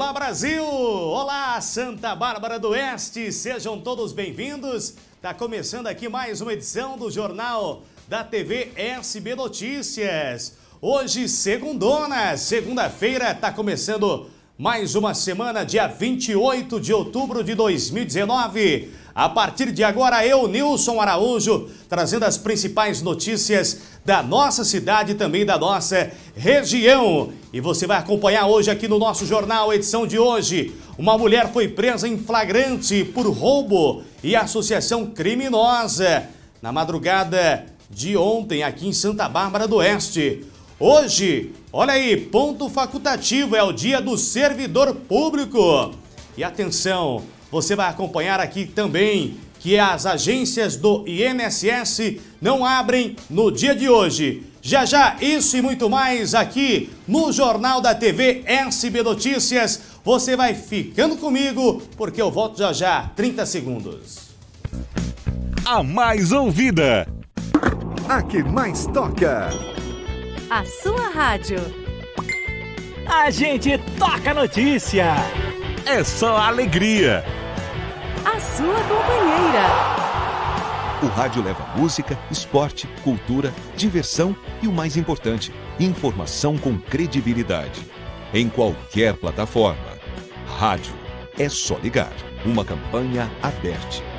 Olá Brasil! Olá Santa Bárbara do Oeste! Sejam todos bem-vindos. Tá começando aqui mais uma edição do Jornal da TV SB Notícias. Hoje, segundona, segunda-feira, tá começando mais uma semana, dia 28 de outubro de 2019. A partir de agora, eu, Nilson Araújo, trazendo as principais notícias da nossa cidade e também da nossa região. E você vai acompanhar hoje aqui no nosso jornal, edição de hoje. Uma mulher foi presa em flagrante por roubo e associação criminosa na madrugada de ontem aqui em Santa Bárbara do Oeste. Hoje, olha aí, ponto facultativo é o dia do servidor público. E atenção, você vai acompanhar aqui também que as agências do INSS não abrem no dia de hoje. Já já, isso e muito mais aqui no Jornal da TV SB Notícias. Você vai ficando comigo, porque eu volto já já, 30 segundos. A mais ouvida. A que mais toca. A sua rádio. A gente toca notícia. É só alegria a sua companheira. O rádio leva música, esporte, cultura, diversão e o mais importante, informação com credibilidade. Em qualquer plataforma. Rádio. É só ligar. Uma campanha aberta.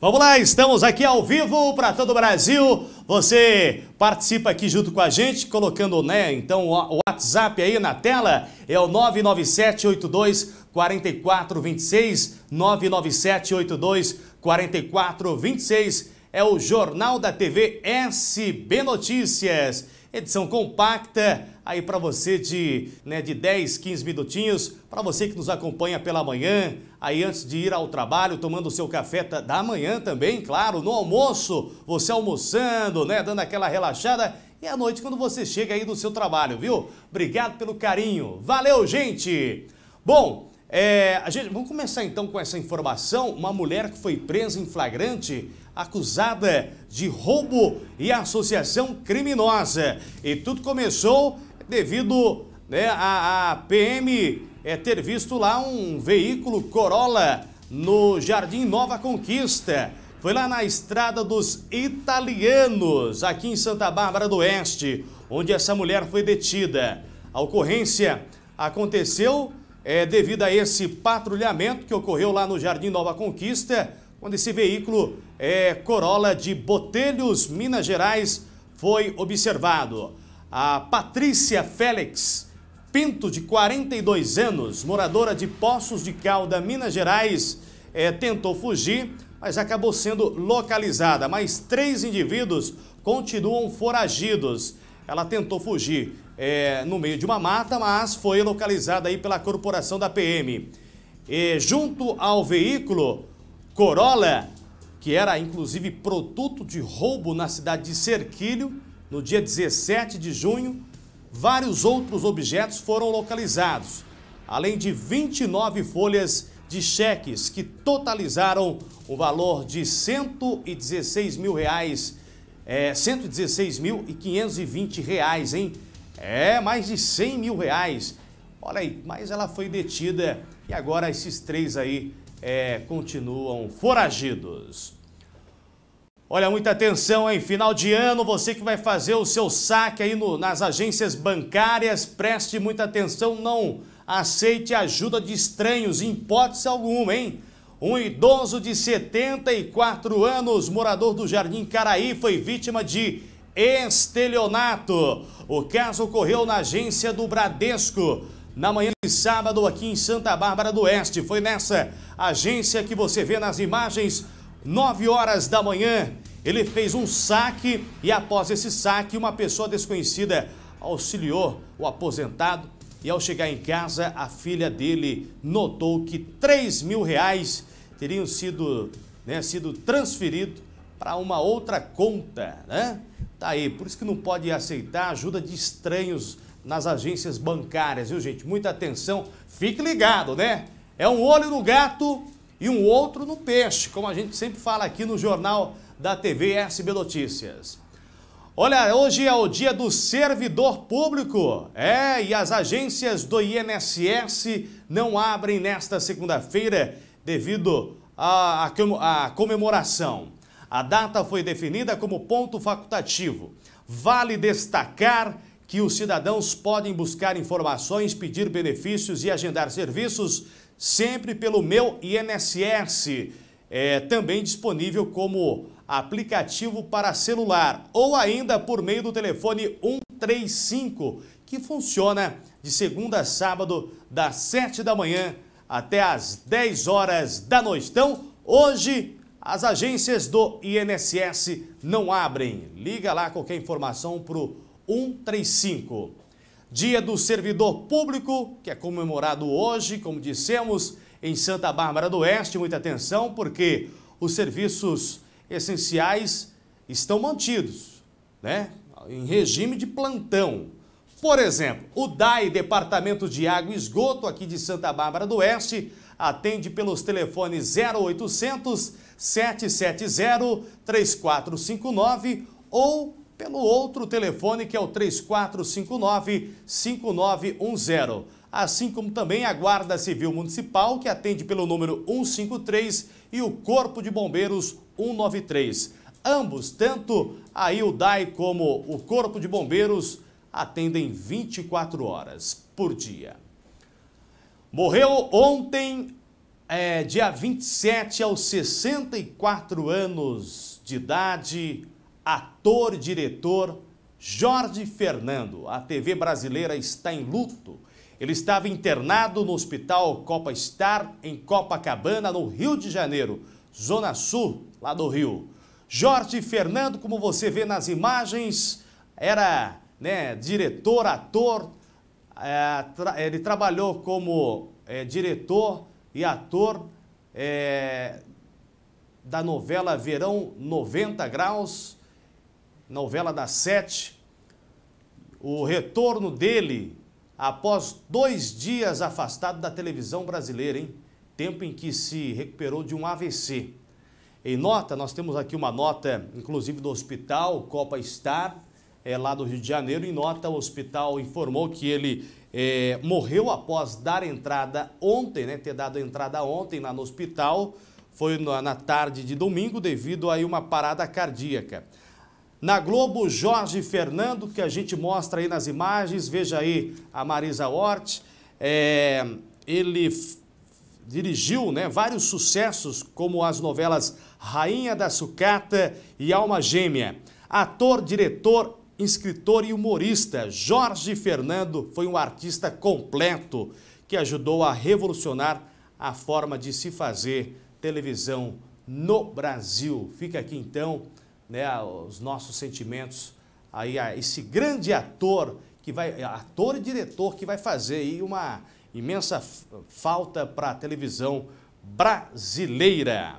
Vamos lá, estamos aqui ao vivo para todo o Brasil você participa aqui junto com a gente, colocando né, então o WhatsApp aí na tela, é o 997 82 4426, 997 82 4426, é o Jornal da TV SB Notícias, edição compacta aí para você de, né, de 10, 15 minutinhos, para você que nos acompanha pela manhã, aí antes de ir ao trabalho, tomando o seu café da manhã também, claro, no almoço, você almoçando, né, dando aquela relaxada e à noite quando você chega aí do seu trabalho, viu? Obrigado pelo carinho. Valeu, gente. Bom, é, a gente, vamos começar então com essa informação. Uma mulher que foi presa em flagrante, acusada de roubo e associação criminosa. E tudo começou devido né, a, a PM é, ter visto lá um veículo Corolla no Jardim Nova Conquista. Foi lá na Estrada dos Italianos, aqui em Santa Bárbara do Oeste, onde essa mulher foi detida. A ocorrência aconteceu é, devido a esse patrulhamento que ocorreu lá no Jardim Nova Conquista, quando esse veículo é, Corolla de Botelhos, Minas Gerais, foi observado. A Patrícia Félix Pinto, de 42 anos, moradora de Poços de Calda, Minas Gerais, é, tentou fugir, mas acabou sendo localizada. Mais três indivíduos continuam foragidos. Ela tentou fugir é, no meio de uma mata, mas foi localizada aí pela corporação da PM. E junto ao veículo Corolla, que era inclusive produto de roubo na cidade de Serquilho no dia 17 de junho, vários outros objetos foram localizados, além de 29 folhas de cheques que totalizaram o valor de 116 mil reais, é, 116 mil e 520 reais, hein? É, mais de 100 mil reais. Olha aí, mas ela foi detida e agora esses três aí é, continuam foragidos. Olha, muita atenção, hein? Final de ano, você que vai fazer o seu saque aí no, nas agências bancárias, preste muita atenção, não aceite ajuda de estranhos, em hipótese alguma, hein? Um idoso de 74 anos, morador do Jardim Caraí, foi vítima de estelionato. O caso ocorreu na agência do Bradesco. Na manhã de sábado, aqui em Santa Bárbara do Oeste. Foi nessa agência que você vê nas imagens 9 horas da manhã, ele fez um saque e após esse saque, uma pessoa desconhecida auxiliou o aposentado e ao chegar em casa, a filha dele notou que 3 mil reais teriam sido, né, sido transferido para uma outra conta, né? Tá aí, por isso que não pode aceitar ajuda de estranhos nas agências bancárias, viu gente? Muita atenção, fique ligado, né? É um olho no gato e um outro no peixe, como a gente sempre fala aqui no jornal da TV SB Notícias. Olha, hoje é o dia do servidor público. É, e as agências do INSS não abrem nesta segunda-feira devido à, comemoração. A data foi definida como ponto facultativo. Vale destacar que os cidadãos podem buscar informações, pedir benefícios e agendar serviços sempre pelo Meu INSS, é, também disponível como aplicativo para celular ou ainda por meio do telefone 135, que funciona de segunda a sábado, das 7 da manhã até as 10 horas da noite. Então, hoje, as agências do INSS não abrem. Liga lá qualquer informação para o 135. Dia do Servidor Público, que é comemorado hoje, como dissemos, em Santa Bárbara do Oeste. Muita atenção, porque os serviços essenciais estão mantidos, né? Em regime de plantão. Por exemplo, o DAI, Departamento de Água e Esgoto, aqui de Santa Bárbara do Oeste, atende pelos telefones 0800 770 3459 ou pelo outro telefone que é o 3459-5910. Assim como também a Guarda Civil Municipal, que atende pelo número 153, e o Corpo de Bombeiros 193. Ambos, tanto a IUDAI como o Corpo de Bombeiros, atendem 24 horas por dia. Morreu ontem, é, dia 27, aos 64 anos de idade, ator, diretor Jorge Fernando. A TV brasileira está em luto. Ele estava internado no Hospital Copa Star, em Copacabana, no Rio de Janeiro, Zona Sul, lá do Rio. Jorge Fernando, como você vê nas imagens, era né, diretor, ator. É, tra ele trabalhou como é, diretor e ator é, da novela Verão 90 Graus novela das sete, o retorno dele após dois dias afastado da televisão brasileira, hein? Tempo em que se recuperou de um AVC. Em nota, nós temos aqui uma nota, inclusive do hospital Copa Star, é, lá do Rio de Janeiro. Em nota, o hospital informou que ele é, morreu após dar entrada ontem, né, ter dado entrada ontem lá no hospital. Foi na, na tarde de domingo devido a uma parada cardíaca. Na Globo, Jorge Fernando, que a gente mostra aí nas imagens, veja aí a Marisa Hort. É, ele dirigiu né, vários sucessos, como as novelas Rainha da Sucata e Alma Gêmea. Ator, diretor, escritor e humorista, Jorge Fernando foi um artista completo que ajudou a revolucionar a forma de se fazer televisão no Brasil. Fica aqui então né, os nossos sentimentos aí a esse grande ator que vai ator e diretor que vai fazer aí uma imensa falta para a televisão brasileira.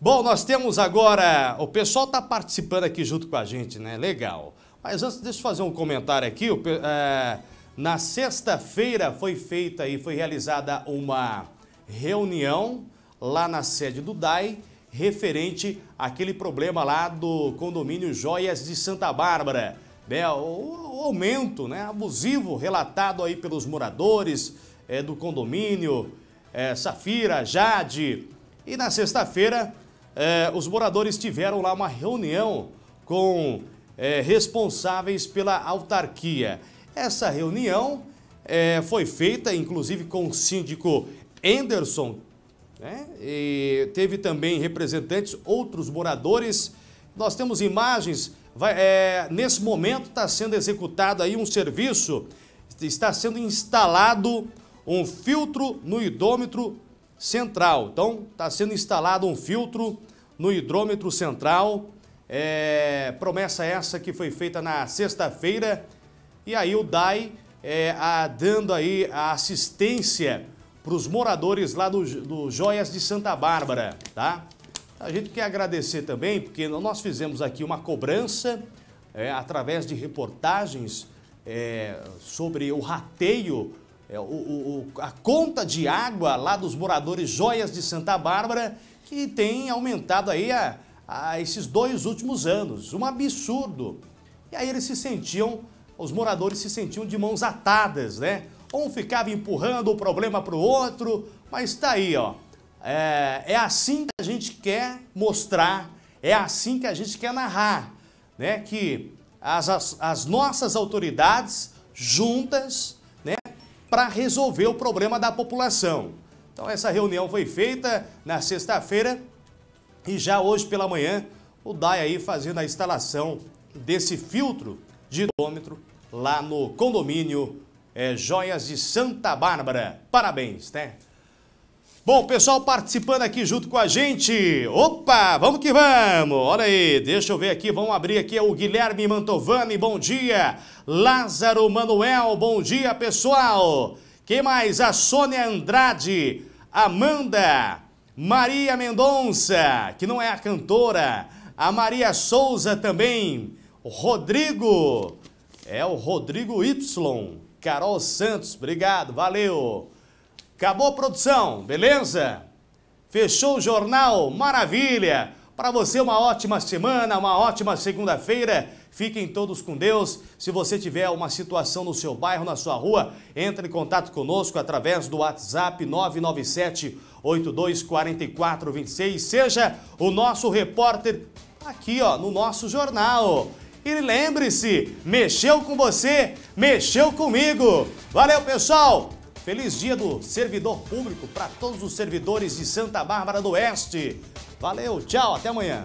Bom, nós temos agora o pessoal está participando aqui junto com a gente, né? Legal. Mas antes deixa eu fazer um comentário aqui. É, na sexta-feira foi feita e foi realizada uma reunião lá na sede do DAI referente àquele problema lá do condomínio Joias de Santa Bárbara. Né? O aumento né, abusivo relatado aí pelos moradores é, do condomínio, é, Safira, Jade. E na sexta-feira, é, os moradores tiveram lá uma reunião com é, responsáveis pela autarquia. Essa reunião é, foi feita, inclusive, com o síndico Anderson né? E teve também representantes, outros moradores. Nós temos imagens, vai, é, nesse momento está sendo executado aí um serviço, está sendo instalado um filtro no hidrômetro central. Então, está sendo instalado um filtro no hidrômetro central. É, promessa essa que foi feita na sexta-feira. E aí o DAI é, a, dando aí a assistência para os moradores lá do, do Joias de Santa Bárbara, tá? A gente quer agradecer também, porque nós fizemos aqui uma cobrança é, através de reportagens é, sobre o rateio, é, o, o, a conta de água lá dos moradores Joias de Santa Bárbara, que tem aumentado aí a, a esses dois últimos anos. Um absurdo. E aí eles se sentiam, os moradores se sentiam de mãos atadas, né? Um ficava empurrando o problema para o outro, mas está aí, ó. É, é assim que a gente quer mostrar, é assim que a gente quer narrar, né? Que as, as, as nossas autoridades juntas, né, para resolver o problema da população. Então essa reunião foi feita na sexta-feira e já hoje pela manhã o DAI aí fazendo a instalação desse filtro de hidrômetro lá no condomínio é, Joias de Santa Bárbara. Parabéns, né? Bom, pessoal participando aqui junto com a gente. Opa, vamos que vamos. Olha aí, deixa eu ver aqui, vamos abrir aqui é o Guilherme Mantovani, bom dia. Lázaro Manuel, bom dia, pessoal. Quem mais? A Sônia Andrade, Amanda, Maria Mendonça, que não é a cantora. A Maria Souza também. Rodrigo, é o Rodrigo Y. Carol Santos, obrigado, valeu. Acabou a produção, beleza? Fechou o jornal, maravilha. Para você uma ótima semana, uma ótima segunda-feira. Fiquem todos com Deus. Se você tiver uma situação no seu bairro, na sua rua, entre em contato conosco através do WhatsApp 997 824426. Seja o nosso repórter aqui, ó, no nosso jornal. E lembre-se, mexeu com você, mexeu comigo. Valeu, pessoal! Feliz dia do servidor público para todos os servidores de Santa Bárbara do Oeste. Valeu, tchau, até amanhã.